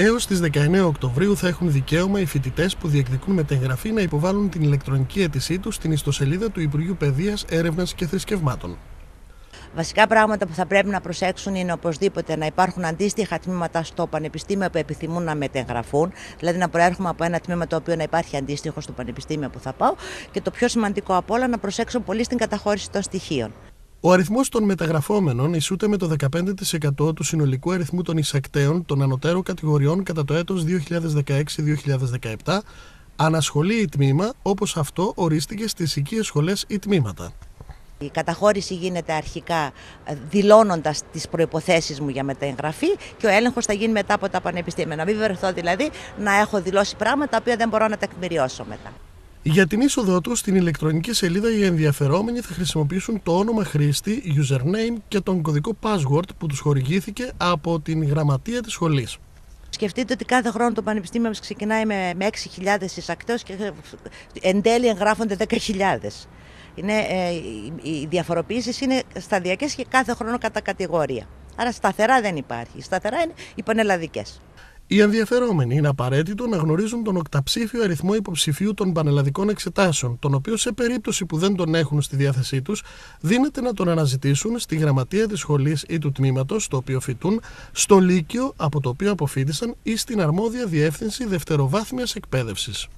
Έως τις 19 Οκτωβρίου θα έχουν δικαίωμα οι φοιτητές που διεκδικούν μετεγγραφή να υποβάλουν την ηλεκτρονική αίτησή τους στην ιστοσελίδα του Υπουργείου Παιδείας, Έρευνας και Θρησκευμάτων. Βασικά πράγματα που θα πρέπει να προσέξουν είναι οπωσδήποτε να υπάρχουν αντίστοιχα τμήματα στο πανεπιστήμιο που επιθυμούν να μετεγραφούν, δηλαδή να προέρχομαι από ένα τμήμα το οποίο να υπάρχει αντίστοιχο στο πανεπιστήμιο που θα πάω και το πιο σημαντικό απ' όλα να προσέξω πολύ στην καταχώρηση των στοιχείων. Ο αριθμός των μεταγραφόμενων ισούται με το 15% του συνολικού αριθμού των εισακτέων των ανωτέρων κατηγοριών κατά το έτος 2016-2017, ανασχολεί ή τμήμα όπως αυτό ορίστηκε στις οικίες σχολές ή τμήματα. Η καταχώρηση γίνεται αρχικά ε, δηλώνοντας τις προποθέσει μου για μεταγραφή και ο έλεγχος θα γίνει μετά από τα πανεπιστήμια. Να μην βρεθώ δηλαδή να έχω δηλώσει πράγματα τα οποία δεν μπορώ να τεκμηριώσω μετά. Για την είσοδό του στην ηλεκτρονική σελίδα οι ενδιαφερόμενοι θα χρησιμοποιήσουν το όνομα χρήστη, username και τον κωδικό password που τους χορηγήθηκε από την γραμματεία της σχολής. Σκεφτείτε ότι κάθε χρόνο το Πανεπιστήμιο μας ξεκινάει με 6.000 εισακτές και εν τέλει εγγράφονται 10.000. Είναι, ε, οι διαφοροποίησει είναι σταδιακές και κάθε χρόνο κατά κατηγορία. Άρα σταθερά δεν υπάρχει. Σταθερά είναι οι πανελλαδικές. Οι ενδιαφερόμενοι είναι απαραίτητο να γνωρίζουν τον οκταψήφιο αριθμό υποψηφίου των πανελλαδικών εξετάσεων, τον οποίο σε περίπτωση που δεν τον έχουν στη διάθεσή τους, δίνεται να τον αναζητήσουν στη γραμματεία της σχολής ή του τμήματος στο οποίο φοιτούν, στο Λύκειο από το οποίο αποφύτησαν ή στην αρμόδια διεύθυνση δευτεροβάθμιας εκπαίδευσης.